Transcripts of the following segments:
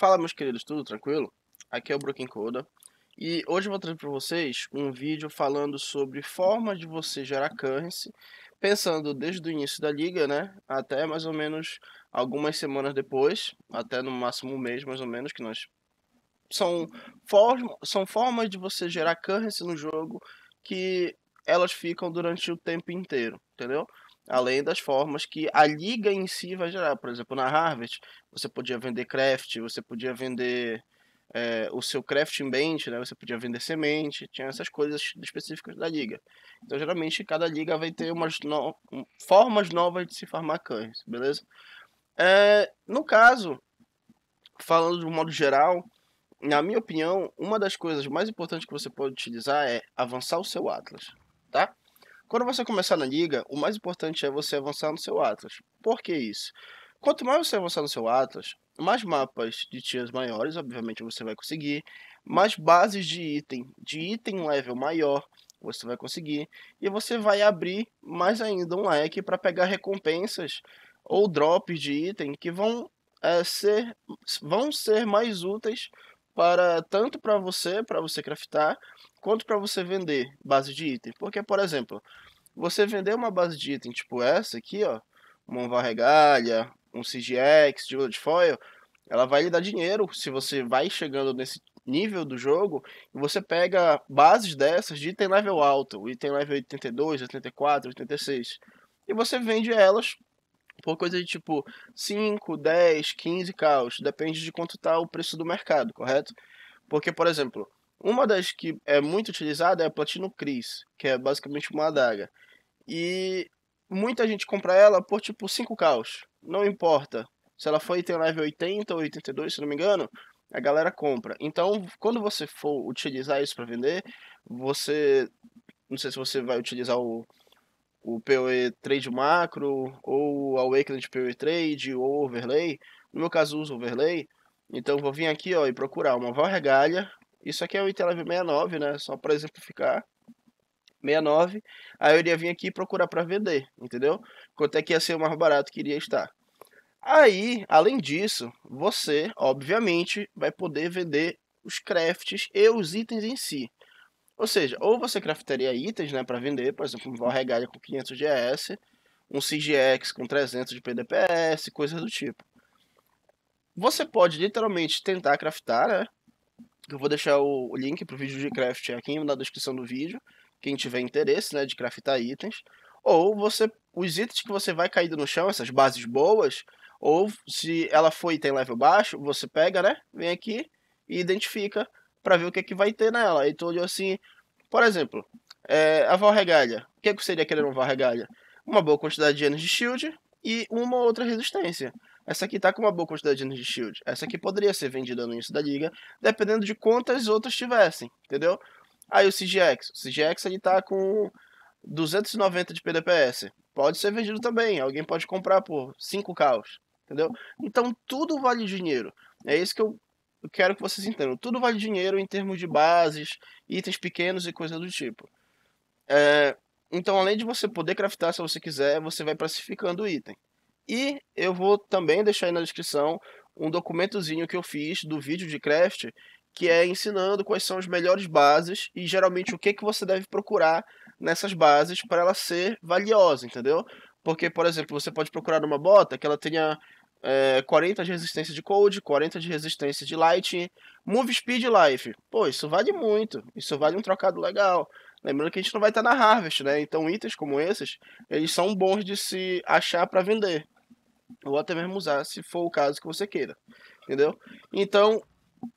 Fala meus queridos, tudo tranquilo? Aqui é o Broken Coda e hoje eu vou trazer para vocês um vídeo falando sobre formas de você gerar currency, pensando desde o início da liga, né, até mais ou menos algumas semanas depois, até no máximo um mês mais ou menos que nós são formas são formas de você gerar currency no jogo que elas ficam durante o tempo inteiro, entendeu? além das formas que a liga em si vai gerar. Por exemplo, na Harvest você podia vender craft, você podia vender é, o seu crafting bench, né? Você podia vender semente, tinha essas coisas específicas da liga. Então, geralmente, cada liga vai ter umas no... formas novas de se farmar cães, beleza? É, no caso, falando de um modo geral, na minha opinião, uma das coisas mais importantes que você pode utilizar é avançar o seu Atlas, tá? Quando você começar na liga, o mais importante é você avançar no seu Atlas. Por que isso? Quanto mais você avançar no seu Atlas, mais mapas de tiers maiores, obviamente, você vai conseguir, mais bases de item, de item level maior, você vai conseguir, e você vai abrir mais ainda um leque para pegar recompensas ou drops de item que vão é, ser vão ser mais úteis para tanto para você, para você craftar, quanto para você vender base de item. Porque, por exemplo, você vender uma base de item tipo essa aqui, ó, uma varregalha, um CGX, de Gold Foil, ela vai lhe dar dinheiro se você vai chegando nesse nível do jogo e você pega bases dessas de item level alto, item level 82, 84, 86, e você vende elas por coisa de tipo 5, 10, 15 caos, depende de quanto tá o preço do mercado, correto? Porque, por exemplo, uma das que é muito utilizada é a Platino Cris, que é basicamente uma adaga. E muita gente compra ela por tipo 5 caos. Não importa. Se ela foi item level 80 ou 82, se não me engano, a galera compra. Então, quando você for utilizar isso para vender, você. Não sei se você vai utilizar o, o PoE Trade Macro, ou a Awakened PoE Trade, ou Overlay. No meu caso, uso Overlay. Então, vou vir aqui ó, e procurar uma val Regalha, isso aqui é o ITLV 69, né? Só para exemplificar. 69. Aí eu iria vir aqui procurar para vender, entendeu? Quanto é que ia ser o mais barato que iria estar. Aí, além disso, você, obviamente, vai poder vender os crafts e os itens em si. Ou seja, ou você craftaria itens, né, para vender, por exemplo, um regalia com 500 de ES, um CGX com 300 de PDPS, coisas do tipo. Você pode literalmente tentar craftar, né? Eu vou deixar o link pro vídeo de craft aqui na descrição do vídeo, quem tiver interesse, né, de craftar itens. Ou você, os itens que você vai caindo no chão, essas bases boas, ou se ela foi tem level baixo, você pega, né, vem aqui e identifica para ver o que é que vai ter nela. Então olhou assim, por exemplo, é, a Regalha. O que, é que seria querer uma Regalha? Uma boa quantidade de anos de shield e uma ou outra resistência. Essa aqui tá com uma boa quantidade de Energy Shield. Essa aqui poderia ser vendida no início da liga, dependendo de quantas outras tivessem, entendeu? Aí o CGX. O CGX ele tá com 290 de PDPS. Pode ser vendido também. Alguém pode comprar por 5 caos, entendeu? Então tudo vale dinheiro. É isso que eu quero que vocês entendam. Tudo vale dinheiro em termos de bases, itens pequenos e coisa do tipo. É, então, além de você poder craftar se você quiser, você vai classificando o item. E eu vou também deixar aí na descrição um documentozinho que eu fiz do vídeo de craft, que é ensinando quais são as melhores bases e geralmente o que, que você deve procurar nessas bases para ela ser valiosa, entendeu? Porque, por exemplo, você pode procurar uma bota que ela tenha é, eh, 40 de resistência de cold, 40 de resistência de light, move speed life. Pô, isso vale muito. Isso vale um trocado legal. Lembrando que a gente não vai estar na Harvest, né? Então itens como esses, eles são bons de se achar para vender. Ou até mesmo usar, se for o caso que você queira. Entendeu? Então,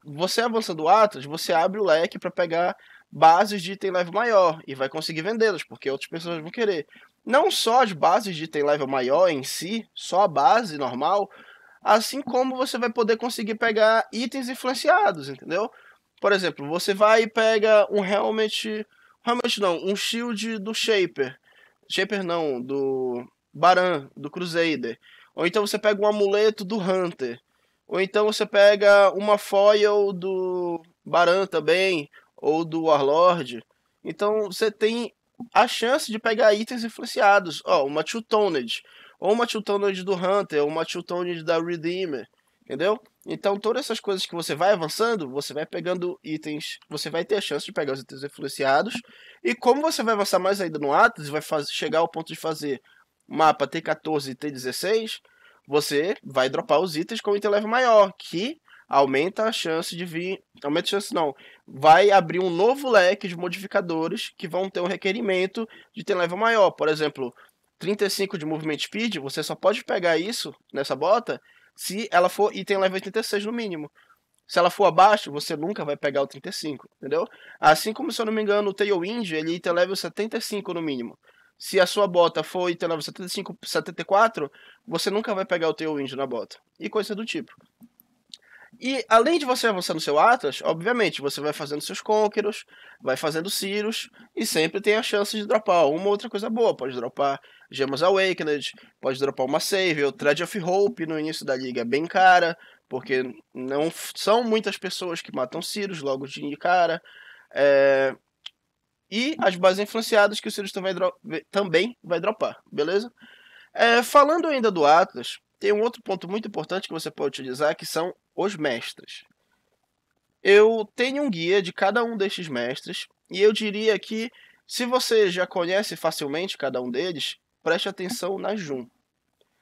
você avançando Atlas, você abre o leque para pegar bases de item level maior e vai conseguir vendê-las, porque outras pessoas vão querer. Não só as bases de item level maior em si, só a base normal, assim como você vai poder conseguir pegar itens influenciados, entendeu? Por exemplo, você vai e pega um helmet Realmente não, um shield do Shaper. Shaper não, do Baran, do Crusader. Ou então você pega um amuleto do Hunter. Ou então você pega uma foil do Baran também, ou do Warlord. Então você tem a chance de pegar itens influenciados. Ó, oh, uma Two Ou uma Two do Hunter, ou uma Two da Redeemer entendeu? Então, todas essas coisas que você vai avançando, você vai pegando itens, você vai ter a chance de pegar os itens influenciados. E como você vai avançar mais ainda no Atlas, e vai fazer, chegar ao ponto de fazer mapa T14 e T16, você vai dropar os itens com item level maior, que aumenta a chance de vir. Aumenta a chance, não. Vai abrir um novo leque de modificadores que vão ter um requerimento de item level maior. Por exemplo, 35 de movimento speed, você só pode pegar isso nessa bota se ela for item level 86 no mínimo. Se ela for abaixo, você nunca vai pegar o 35, entendeu? Assim como, se eu não me engano, o Tailwind, ele é item level 75 no mínimo. Se a sua bota for item level 75, 74, você nunca vai pegar o Tailwind na bota. E coisa do tipo. E além de você avançar no seu Atlas, obviamente, você vai fazendo seus Conquerors, vai fazendo Cirus, e sempre tem a chance de dropar uma outra coisa boa. Pode dropar Gemas Awakened, pode dropar uma save, ou Trade of Hope no início da liga é bem cara, porque não são muitas pessoas que matam Cirus logo de cara. É... E as bases influenciadas que o Cirus também, também vai dropar, beleza? É, falando ainda do Atlas, tem um outro ponto muito importante que você pode utilizar, que são os mestres. Eu tenho um guia de cada um destes mestres e eu diria que se você já conhece facilmente cada um deles, preste atenção na Jun.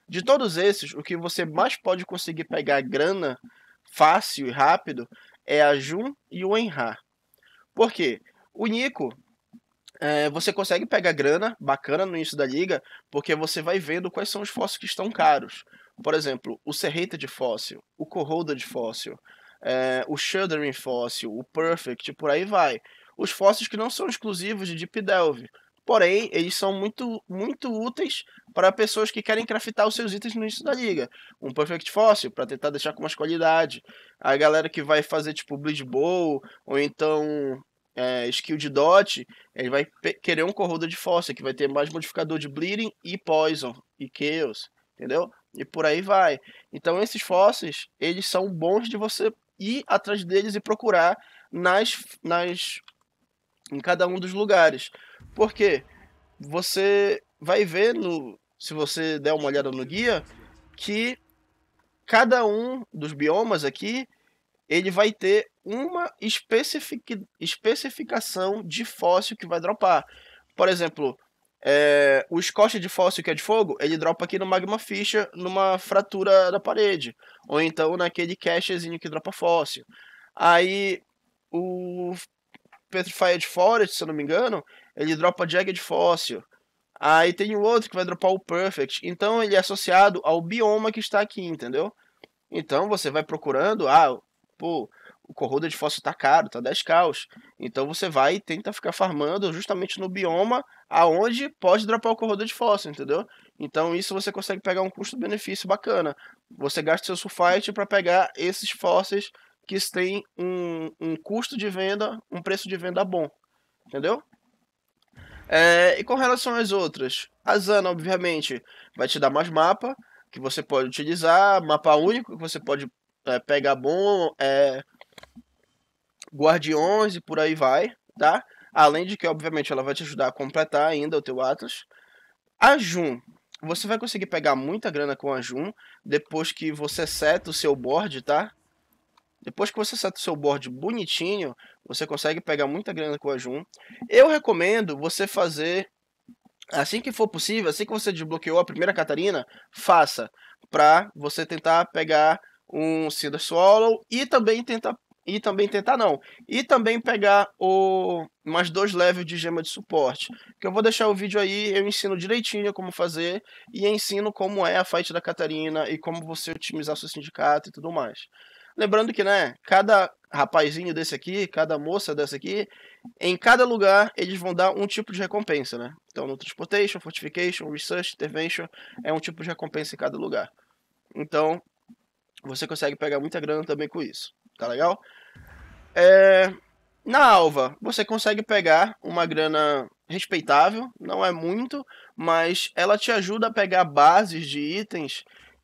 De todos esses, o que você mais pode conseguir pegar grana fácil e rápido é a Jun e o Enra. Por quê? O Nico, é, você consegue pegar grana bacana no início da liga, porque você vai vendo quais são os fósseis que estão caros. Por exemplo, o de fóssil, o de fóssil, é, o Shuddering fóssil, o Perfect, por aí vai. Os fósseis que não são exclusivos de Deep Delve, porém eles são muito, muito úteis para pessoas que querem craftar os seus itens no início da liga. Um Perfect Fóssil para tentar deixar com mais qualidade. A galera que vai fazer tipo Bleed Bowl ou então é, Skill de Dot, ele vai querer um Corroda de Fóssil que vai ter mais modificador de Bleeding e Poison e Chaos entendeu? E por aí vai. Então esses fósseis, eles são bons de você ir atrás deles e procurar nas, nas em cada um dos lugares. Porque você vai ver no se você der uma olhada no guia que cada um dos biomas aqui ele vai ter uma especific, especificação de fóssil que vai dropar. Por exemplo, é, o escote de fóssil que é de fogo, ele dropa aqui no magma ficha numa fratura da parede, ou então naquele cachezinho que dropa fóssil. Aí o Petrified Forest, se eu não me engano, ele dropa Jagged Fóssil. Aí tem o outro que vai dropar o Perfect. Então ele é associado ao bioma que está aqui, entendeu? Então você vai procurando, ah, pô, o Corroda de Fóssil tá caro, tá 10 caos. Então você vai e tenta ficar farmando justamente no bioma aonde pode dropar o corredor de fóssil, entendeu? Então isso você consegue pegar um custo-benefício bacana. Você gasta seu sulfite para pegar esses fósseis que têm um, um custo de venda, um preço de venda bom, entendeu? É, e com relação às outras, a Zana, obviamente, vai te dar mais mapa que você pode utilizar, mapa único que você pode é, pegar bom, é, guardiões e por aí vai, tá? Além de que, obviamente, ela vai te ajudar a completar ainda o teu Atlas. A Jun, você vai conseguir pegar muita grana com a Jun depois que você seta o seu board, tá? Depois que você seta o seu board bonitinho, você consegue pegar muita grana com a Jun. Eu recomendo você fazer assim que for possível, assim que você desbloqueou a primeira Catarina, faça para você tentar pegar um Cinder Swallow e também tentar e também tentar não. E também pegar o mais dois levels de gema de suporte. Que eu vou deixar o vídeo aí, eu ensino direitinho como fazer e ensino como é a fight da Catarina e como você otimizar seu sindicato e tudo mais. Lembrando que, né, cada rapazinho desse aqui, cada moça dessa aqui, em cada lugar eles vão dar um tipo de recompensa, né? Então no Transportation, Fortification, Research, Intervention, é um tipo de recompensa em cada lugar. Então, você consegue pegar muita grana também com isso tá legal? É, na alva, você consegue pegar uma grana respeitável, não é muito, mas ela te ajuda a pegar bases de itens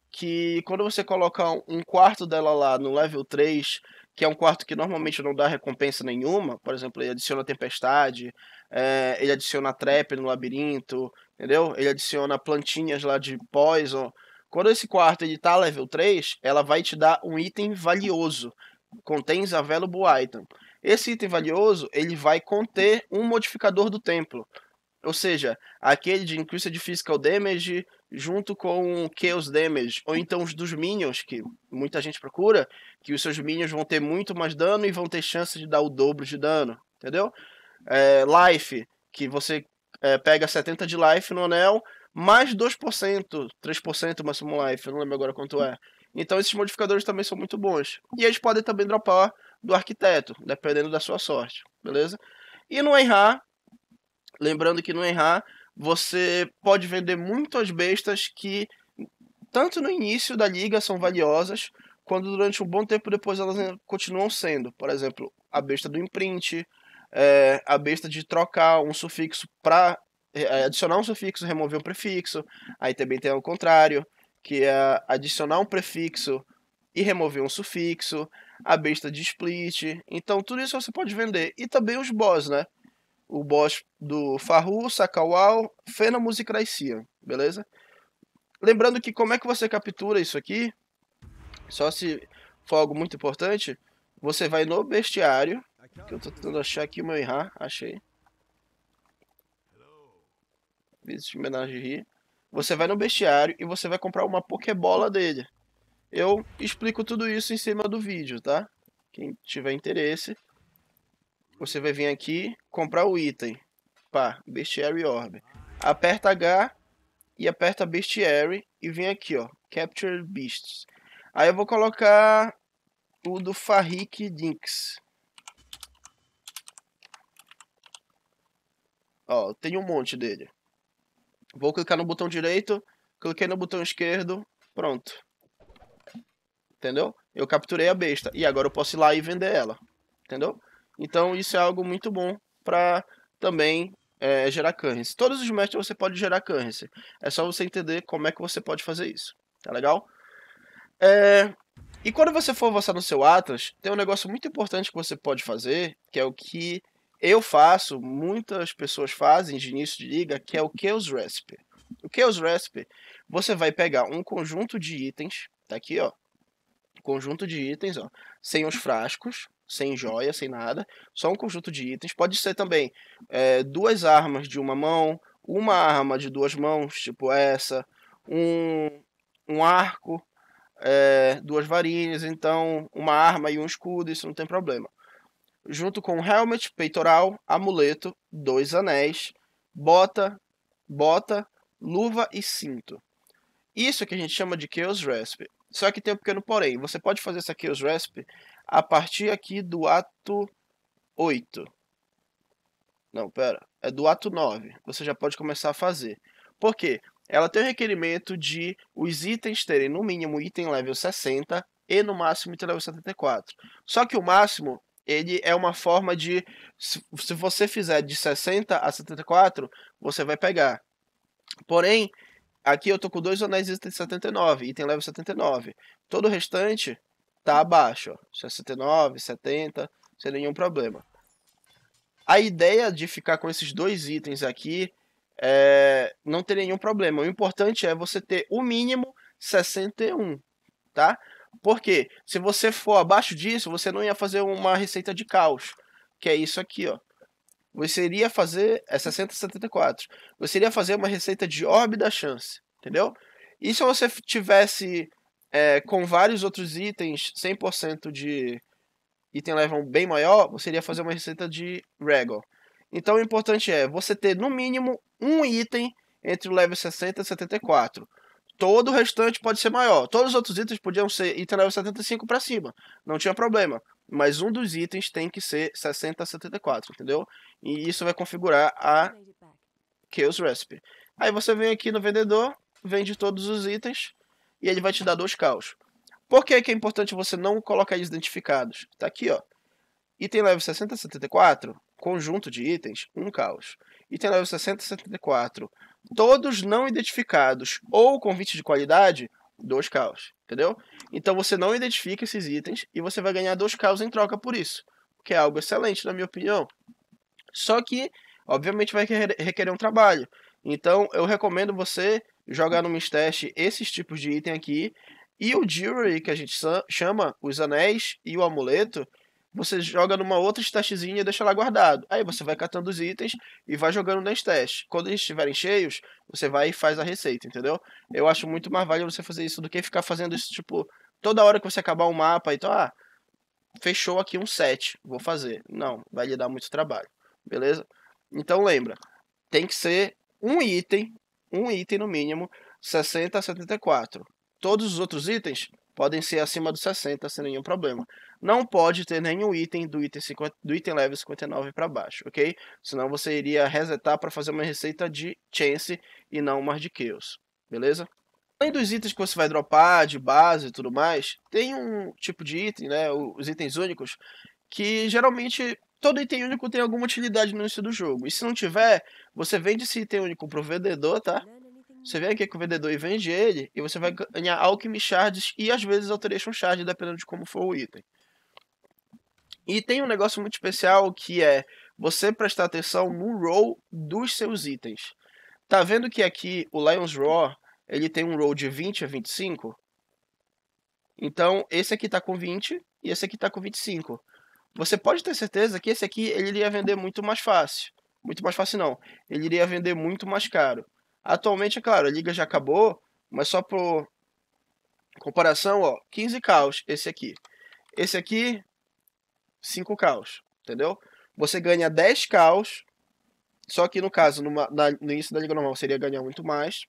que quando você colocar um quarto dela lá no level 3, que é um quarto que normalmente não dá recompensa nenhuma, por exemplo, ele adiciona tempestade, é, ele adiciona trap no labirinto, entendeu? Ele adiciona plantinhas lá de poison. Quando esse quarto ele tá level 3, ela vai te dar um item valioso, contém Zavelo Boaitan. Esse item valioso, ele vai conter um modificador do templo. Ou seja, aquele de Increased Physical Damage junto com Chaos Damage, ou então os dos Minions, que muita gente procura, que os seus Minions vão ter muito mais dano e vão ter chance de dar o dobro de dano, entendeu? É, life, que você é, pega 70 de Life no anel, mais 2%, 3% máximo Life, eu não lembro agora quanto é. Então esses modificadores também são muito bons. E eles podem também dropar do arquiteto, dependendo da sua sorte, beleza? E no errar, lembrando que no errar, você pode vender muitas bestas que tanto no início da liga são valiosas, quando durante um bom tempo depois elas continuam sendo. Por exemplo, a besta do imprint, é, a besta de trocar um sufixo para é, adicionar um sufixo, remover um prefixo. Aí também tem o contrário que é adicionar um prefixo e remover um sufixo, a besta de split. Então, tudo isso você pode vender. E também os boss, né? O boss do Farru, Sakawal, Fenomus e Craicia, beleza? Lembrando que como é que você captura isso aqui, só se for algo muito importante, você vai no bestiário, que eu tô tentando achar aqui o meu errar, achei. de homenagem ri você vai no bestiário e você vai comprar uma Pokébola dele. Eu explico tudo isso em cima do vídeo, tá? Quem tiver interesse, você vai vir aqui, comprar o item. Pá, Bestiary Orb. Aperta H e aperta Bestiary e vem aqui, ó. Capture Beasts. Aí eu vou colocar o do Farrik Dinks. Ó, tem um monte dele. Vou clicar no botão direito, cliquei no botão esquerdo, pronto. Entendeu? Eu capturei a besta e agora eu posso ir lá e vender ela. Entendeu? Então isso é algo muito bom para também é, gerar currency. Todos os mestres você pode gerar currency. É só você entender como é que você pode fazer isso. Tá legal? É... E quando você for avançar no seu Atlas, tem um negócio muito importante que você pode fazer, que é o que eu faço, muitas pessoas fazem de início de liga, que é o Chaos Recipe. O Chaos Recipe, você vai pegar um conjunto de itens, tá aqui, ó. Conjunto de itens, ó. Sem os frascos, sem joia, sem nada. Só um conjunto de itens. Pode ser também é, duas armas de uma mão, uma arma de duas mãos, tipo essa, um, um arco, é, duas varinhas, então uma arma e um escudo, isso não tem problema junto com helmet, peitoral, amuleto, dois anéis, bota, bota, luva e cinto. Isso que a gente chama de Chaos Rasp. Só que tem um pequeno porém. Você pode fazer essa Chaos Rasp a partir aqui do ato 8. Não, pera. É do ato 9. Você já pode começar a fazer. Por quê? Ela tem o requerimento de os itens terem no mínimo item level 60 e no máximo item level 74. Só que o máximo ele é uma forma de. Se, se você fizer de 60 a 74, você vai pegar. Porém, aqui eu tô com dois anéis de 79, item level 79. Todo o restante tá abaixo, ó, 69, 70, é sem nenhum problema. A ideia de ficar com esses dois itens aqui é, não ter nenhum problema. O importante é você ter o mínimo 61, tá? Porque se você for abaixo disso, você não ia fazer uma receita de caos, que é isso aqui, ó. Você iria fazer é 60 74. Você iria fazer uma receita de orb da chance, entendeu? E se você tivesse é, com vários outros itens, 100% de item level bem maior, você iria fazer uma receita de regal. Então o importante é você ter no mínimo um item entre o level 60 e 74. Todo o restante pode ser maior. Todos os outros itens podiam ser item level 75 para cima. Não tinha problema. Mas um dos itens tem que ser 60 a 74, entendeu? E isso vai configurar a Chaos Recipe. Aí você vem aqui no vendedor, vende todos os itens e ele vai te dar dois caos. Por que, que é importante você não colocar eles identificados? Tá aqui, ó. Item level 60 a 74 conjunto de itens, um caos. Item level 60 e 74, todos não identificados ou convite de qualidade, dois caos, entendeu? Então você não identifica esses itens e você vai ganhar dois caos em troca por isso, que é algo excelente, na minha opinião. Só que, obviamente, vai requerer um trabalho. Então eu recomendo você jogar no Mistest esses tipos de item aqui. E o Jewelry, que a gente chama os anéis e o amuleto, você joga numa outra stachezinha e deixa lá guardado. Aí você vai catando os itens e vai jogando na stash. Quando eles estiverem cheios, você vai e faz a receita, entendeu? Eu acho muito mais válido você fazer isso do que ficar fazendo isso, tipo, toda hora que você acabar um mapa, então, ah, fechou aqui um set, vou fazer. Não, vai lhe dar muito trabalho, beleza? Então lembra, tem que ser um item, um item no mínimo, 60 a 74. Todos os outros itens podem ser acima do 60 sem nenhum problema não pode ter nenhum item do item, 50, do item level 59 para baixo, ok? Senão você iria resetar para fazer uma receita de chance e não uma de chaos, beleza? Além dos itens que você vai dropar de base e tudo mais, tem um tipo de item, né, os itens únicos, que geralmente todo item único tem alguma utilidade no início do jogo. E se não tiver, você vende esse item único pro vendedor, tá? Você vem aqui com o vendedor e vende ele, e você vai ganhar Alchemy Shards e às vezes Alteration Shards, dependendo de como for o item. E tem um negócio muito especial que é você prestar atenção no roll dos seus itens. Tá vendo que aqui o Lion's Roar, ele tem um roll de 20 a 25? Então, esse aqui tá com 20 e esse aqui tá com 25. Você pode ter certeza que esse aqui ele iria vender muito mais fácil. Muito mais fácil não. Ele iria vender muito mais caro. Atualmente, é claro, a liga já acabou, mas só por comparação, ó, 15 caos esse aqui. Esse aqui 5 caos, entendeu? Você ganha 10 caos, só que no caso, numa, na, no início da Liga Normal, seria ganhar muito mais,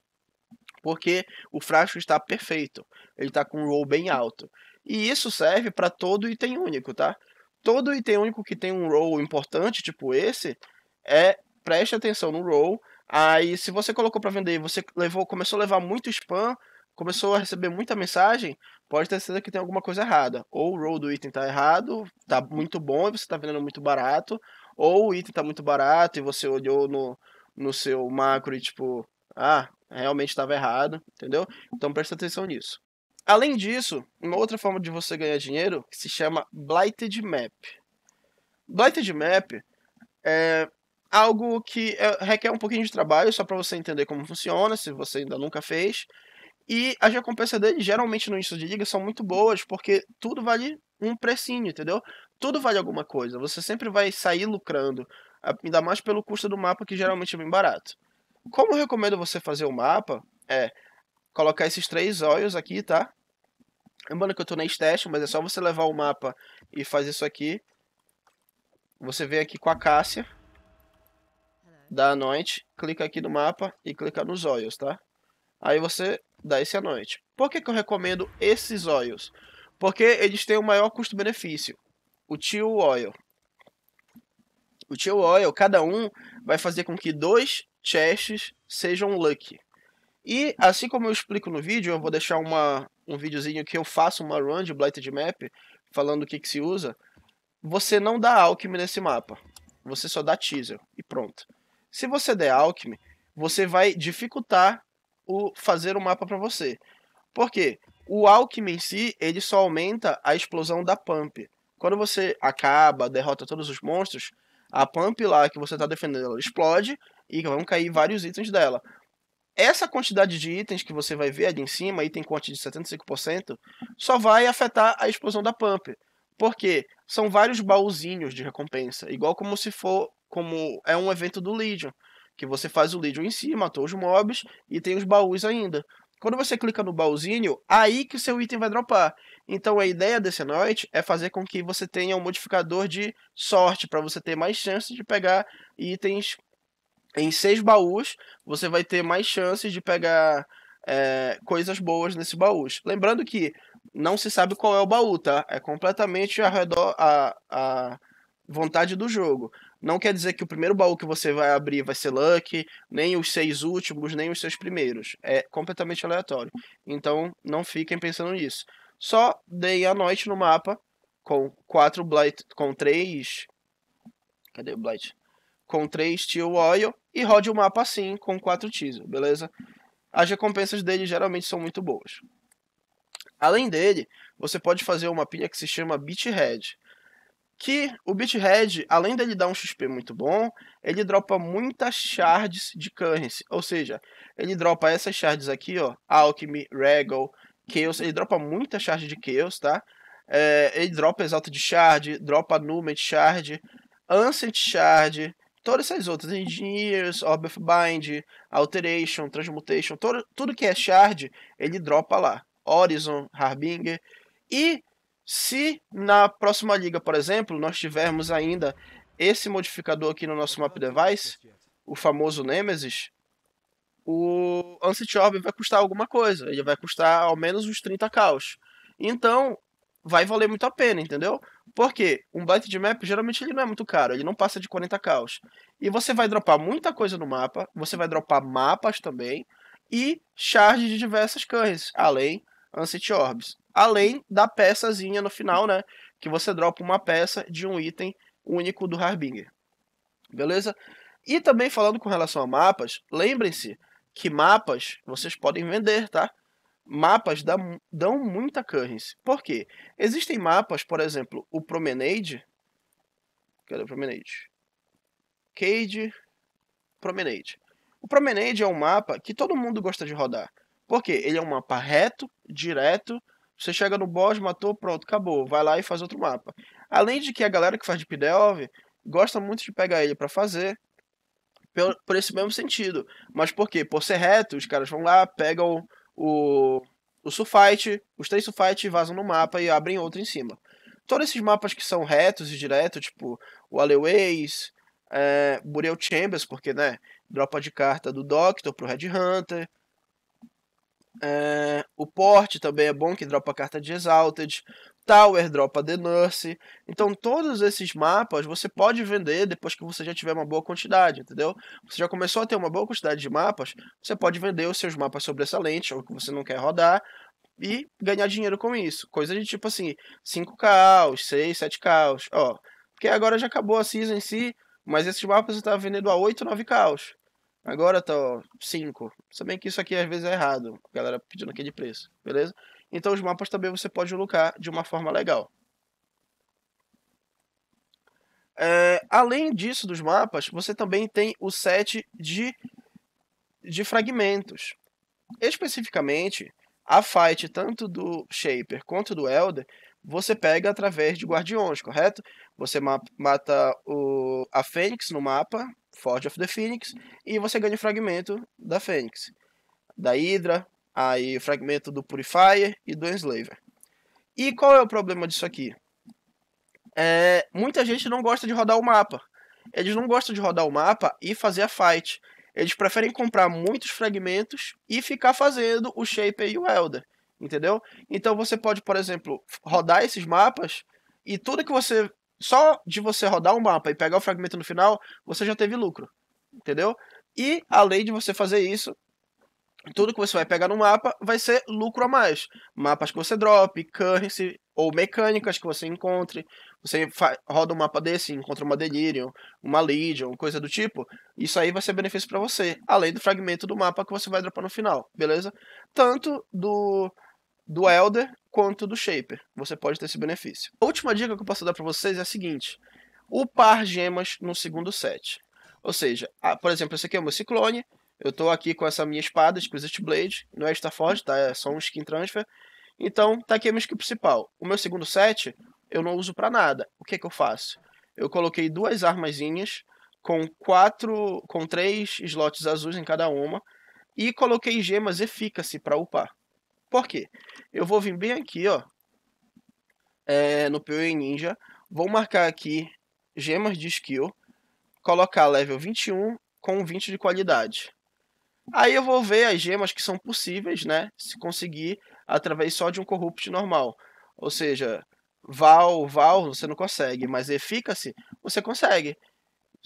porque o frasco está perfeito, ele está com um roll bem alto. E isso serve para todo item único, tá? Todo item único que tem um roll importante, tipo esse, é preste atenção no roll. Aí, se você colocou para vender e você levou, começou a levar muito spam, começou a receber muita mensagem, pode ter certeza que tem alguma coisa errada. Ou o roll do item tá errado, tá muito bom e você tá vendendo muito barato, ou o item tá muito barato e você olhou no, no seu macro e tipo, ah, realmente estava errado, entendeu? Então presta atenção nisso. Além disso, uma outra forma de você ganhar dinheiro se chama Blighted Map. Blighted Map é algo que é, requer um pouquinho de trabalho só para você entender como funciona, se você ainda nunca fez. E as recompensas dele, geralmente no início de liga, são muito boas, porque tudo vale um precinho, entendeu? Tudo vale alguma coisa. Você sempre vai sair lucrando, ainda mais pelo custo do mapa, que geralmente é bem barato. Como eu recomendo você fazer o mapa, é colocar esses três olhos aqui, tá? Lembrando que eu tô na teste, mas é só você levar o mapa e fazer isso aqui. Você vem aqui com a Cássia da noite, clica aqui no mapa e clica nos olhos, tá? Aí você da Esse à Noite. Por que, que eu recomendo esses óleos? Porque eles têm o maior custo-benefício. O Tio Oil. O Tio Oil, cada um vai fazer com que dois chests sejam lucky. E assim como eu explico no vídeo, eu vou deixar uma, um videozinho que eu faço uma run de Blighted Map, falando o que, que se usa. Você não dá Alchemy nesse mapa. Você só dá Teaser e pronto. Se você der Alchemy, você vai dificultar o fazer o mapa para você. Por quê? O Alchemy em si, ele só aumenta a explosão da Pump. Quando você acaba, derrota todos os monstros, a Pump lá que você está defendendo, ela explode e vão cair vários itens dela. Essa quantidade de itens que você vai ver ali em cima, item quantidade de 75%, só vai afetar a explosão da Pump. Porque são vários baúzinhos de recompensa, igual como se for como é um evento do Legion que você faz o legion em si, matou os mobs e tem os baús ainda. Quando você clica no baúzinho, aí que o seu item vai dropar. Então a ideia desse noite é fazer com que você tenha um modificador de sorte para você ter mais chances de pegar itens em seis baús. Você vai ter mais chances de pegar é, coisas boas nesses baús. Lembrando que não se sabe qual é o baú, tá? É completamente ao redor a, a vontade do jogo. Não quer dizer que o primeiro baú que você vai abrir vai ser lucky, nem os seis últimos, nem os seis primeiros. É completamente aleatório. Então não fiquem pensando nisso. Só deem a noite no mapa com quatro blight, com três. Cadê o blight? Com três steel oil e rode o mapa assim com quatro teaser, beleza? As recompensas dele geralmente são muito boas. Além dele, você pode fazer uma pilha que se chama Beachhead que o Beathead, além dele dar um XP muito bom, ele dropa muitas shards de currency. Ou seja, ele dropa essas shards aqui, ó. Alchemy, Regal, Chaos. Ele dropa muita shard de Chaos, tá? É, ele dropa Exalta de Shard, dropa Numet Shard, Ancient Shard, todas essas outras. Engineers, Orb of Bind, Alteration, Transmutation. Todo, tudo que é shard, ele dropa lá. Horizon, Harbinger. E se na próxima liga, por exemplo, nós tivermos ainda esse modificador aqui no nosso map device, o famoso Nemesis, o Ancient Orb vai custar alguma coisa. Ele vai custar ao menos uns 30 caos. Então, vai valer muito a pena, entendeu? Porque um byte de map, geralmente, ele não é muito caro. Ele não passa de 40 caos. E você vai dropar muita coisa no mapa. Você vai dropar mapas também. E charge de diversas carnes, além Ancient Orbs. Além da peçazinha no final, né? Que você dropa uma peça de um item único do Harbinger. Beleza? E também falando com relação a mapas, lembrem-se que mapas vocês podem vender, tá? Mapas dão, dão muita currency. Por quê? Existem mapas, por exemplo, o Promenade. Cadê o Promenade? Cade Promenade. O Promenade é um mapa que todo mundo gosta de rodar. Porque ele é um mapa reto, direto, você chega no boss, matou, pronto, acabou. Vai lá e faz outro mapa. Além de que a galera que faz de Delve gosta muito de pegar ele para fazer por, por, esse mesmo sentido. Mas por quê? Por ser reto, os caras vão lá, pegam o, o, o sulfite, os três sulfite vazam no mapa e abrem outro em cima. Todos esses mapas que são retos e direto, tipo o Alleyways, é, Burial Chambers, porque, né, dropa de carta do Doctor pro Red Hunter, é, o porte também é bom, que dropa carta de Exalted. Tower dropa The Nurse. Então, todos esses mapas você pode vender depois que você já tiver uma boa quantidade, entendeu? Você já começou a ter uma boa quantidade de mapas, você pode vender os seus mapas sobressalentes, ou que você não quer rodar, e ganhar dinheiro com isso. Coisa de tipo assim, 5K, 6, 7K, ó. Porque agora já acabou a season em si, mas esses mapas você tá vendendo a 8, 9K. Agora tá, 5. Se bem que isso aqui às vezes é errado. A galera pedindo aqui de preço, beleza? Então os mapas também você pode lucrar de uma forma legal. É, além disso dos mapas, você também tem o set de, de fragmentos. Especificamente, a fight tanto do Shaper quanto do Elder, você pega através de guardiões, correto? Você mata o, a Fênix no mapa, Forge of the Phoenix, e você ganha o fragmento da Fênix, da Hydra, aí o fragmento do Purifier e do Enslaver. E qual é o problema disso aqui? É, muita gente não gosta de rodar o mapa. Eles não gostam de rodar o mapa e fazer a fight. Eles preferem comprar muitos fragmentos e ficar fazendo o Shape e o Elder. Entendeu? Então você pode, por exemplo, rodar esses mapas e tudo que você só de você rodar um mapa e pegar o fragmento no final, você já teve lucro. Entendeu? E além de você fazer isso, tudo que você vai pegar no mapa vai ser lucro a mais. Mapas que você drop, currency ou mecânicas que você encontre. Você roda um mapa desse, encontra uma Delirium, uma Legion, coisa do tipo. Isso aí vai ser benefício para você, além do fragmento do mapa que você vai dropar no final, beleza? Tanto do do Elder quanto do shaper. Você pode ter esse benefício. A última dica que eu posso dar para vocês é a seguinte: upar gemas no segundo set. Ou seja, ah, por exemplo, esse aqui é o meu ciclone. Eu estou aqui com essa minha espada, Exquisite Blade. Não é Starforge, tá? É só um skin transfer. Então, tá aqui a minha skin principal. O meu segundo set, eu não uso para nada. O que é que eu faço? Eu coloquei duas armazinhas com quatro, com três slots azuis em cada uma e coloquei gemas Efficacy para upar. Por quê? Eu vou vir bem aqui, ó, é, no PoE Ninja, vou marcar aqui gemas de skill, colocar level 21 com 20 de qualidade. Aí eu vou ver as gemas que são possíveis, né, se conseguir através só de um corrupt normal. Ou seja, Val, Val, você não consegue, mas Efficacy, você consegue.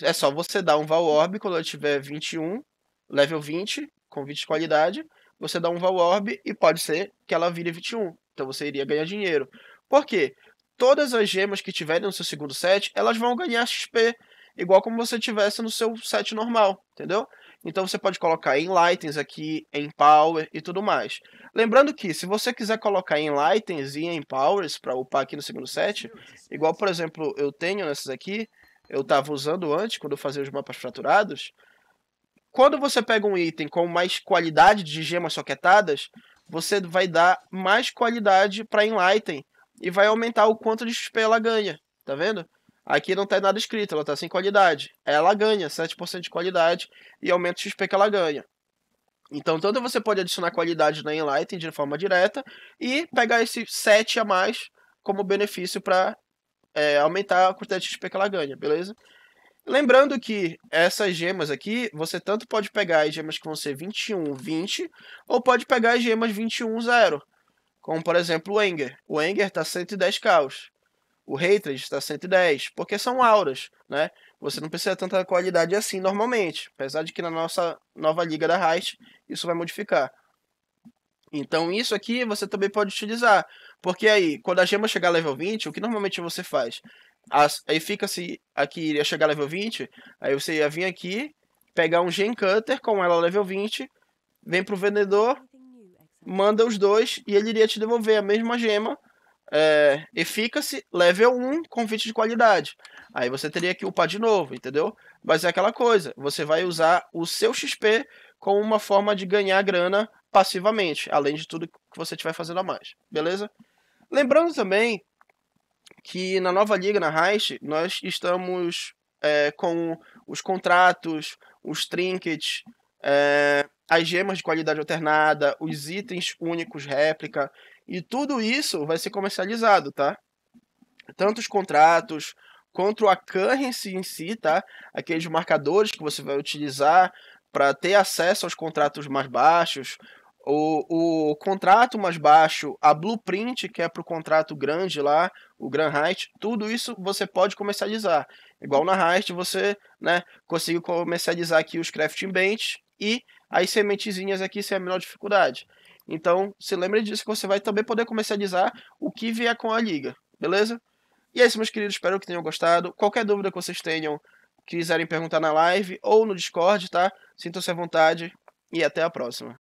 É só você dar um Val Orb quando ela tiver 21, level 20, com 20 de qualidade, você dá um orb e pode ser que ela vire 21. Então você iria ganhar dinheiro. Por quê? Todas as gemas que tiverem no seu segundo set, elas vão ganhar XP. Igual como você tivesse no seu set normal, entendeu? Então você pode colocar em Lightens aqui, em Power e tudo mais. Lembrando que se você quiser colocar em Lightens e em Powers para upar aqui no segundo set, igual por exemplo eu tenho nessas aqui, eu estava usando antes quando eu fazia os mapas fraturados, quando você pega um item com mais qualidade de gemas soquetadas, você vai dar mais qualidade para Enlighten e vai aumentar o quanto de XP ela ganha, tá vendo? Aqui não tá nada escrito, ela tá sem qualidade. Ela ganha 7% de qualidade e aumenta o XP que ela ganha. Então, tanto você pode adicionar qualidade na Enlighten de forma direta e pegar esse 7 a mais como benefício para é, aumentar a quantidade de XP que ela ganha, beleza? Lembrando que essas gemas aqui, você tanto pode pegar as gemas que vão ser 21, 20, ou pode pegar as gemas 21, 0. Como, por exemplo, o Enger. O Enger está 110 caos. O Hatred está 110, porque são auras, né? Você não precisa tanta qualidade assim normalmente, apesar de que na nossa nova liga da Heist isso vai modificar. Então isso aqui você também pode utilizar, porque aí, quando a gema chegar level 20, o que normalmente você faz? aí fica-se assim, aqui, iria chegar level 20, aí você ia vir aqui, pegar um Gen Cutter com ela level 20, vem pro vendedor, manda os dois e ele iria te devolver a mesma gema, é, se level 1, convite de qualidade. Aí você teria que upar de novo, entendeu? Mas é aquela coisa, você vai usar o seu XP como uma forma de ganhar grana passivamente, além de tudo que você estiver fazendo a mais, beleza? Lembrando também que na nova liga, na Reich, nós estamos é, com os contratos, os trinkets, é, as gemas de qualidade alternada, os itens únicos réplica, e tudo isso vai ser comercializado, tá? Tanto os contratos, quanto a currency em si, tá? Aqueles marcadores que você vai utilizar para ter acesso aos contratos mais baixos, o, o contrato mais baixo, a blueprint que é para o contrato grande lá, o Grand Heist, tudo isso você pode comercializar. Igual na Heist, você né, conseguiu comercializar aqui os crafting bench e as sementezinhas aqui sem a menor dificuldade. Então, se lembre disso que você vai também poder comercializar o que vier com a liga, beleza? E é isso, meus queridos, espero que tenham gostado. Qualquer dúvida que vocês tenham, quiserem perguntar na live ou no Discord, tá? Sintam-se à vontade e até a próxima.